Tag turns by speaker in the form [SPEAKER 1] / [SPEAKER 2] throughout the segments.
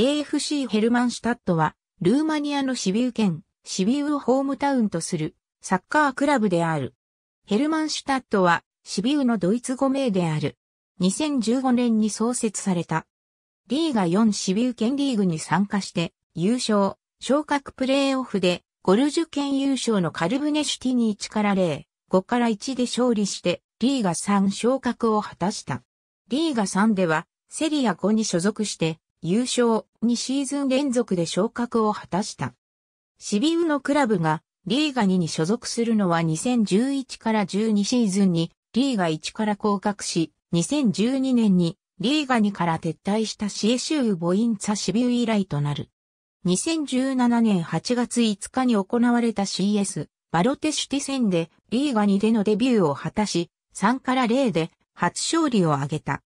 [SPEAKER 1] AFC ヘルマンシュタットは、ルーマニアのシビウ県、シビウをホームタウンとするサッカークラブである。ヘルマンシュタットは、シビウのドイツ語名である。2015年に創設された。リーガ4シビウ県リーグに参加して、優勝、昇格プレーオフで、ゴルジュ県優勝のカルブネシュティに1から0、5から1で勝利して、リーガ3昇格を果たした。リーガ3では、セリア5に所属して、優勝2シーズン連続で昇格を果たした。シビウのクラブがリーガ2に所属するのは2011から12シーズンにリーガ1から降格し、2012年にリーガ2から撤退したシエシュー・ボインツァ・シビウ以来となる。2017年8月5日に行われた CS バロテシュティ戦でリーガ2でのデビューを果たし、3から0で初勝利を挙げた。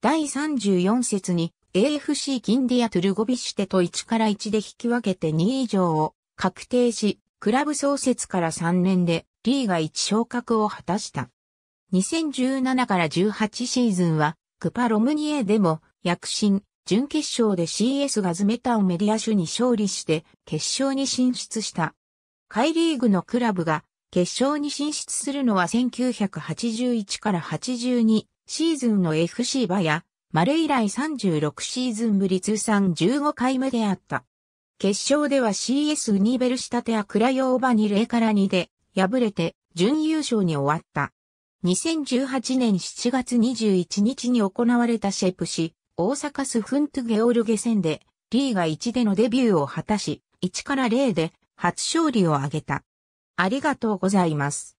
[SPEAKER 1] 第34節に AFC キンディア・トゥルゴビシュテと1から1で引き分けて2以上を確定し、クラブ創設から3年でリーガ1昇格を果たした。2017から18シーズンはクパ・ロムニエでも躍進、準決勝で CS ガズメタン・メディア種に勝利して決勝に進出した。海リーグのクラブが決勝に進出するのは1981から82シーズンの FC バヤ、マレ以来36シーズンぶり通算15回目であった。決勝では CS ウニベルシタテアクラヨーバに0から2で敗れて準優勝に終わった。2018年7月21日に行われたシェプシ、大阪スフントゲオルゲ戦でリーガ1でのデビューを果たし、1から0で初勝利を挙げた。ありがとうございます。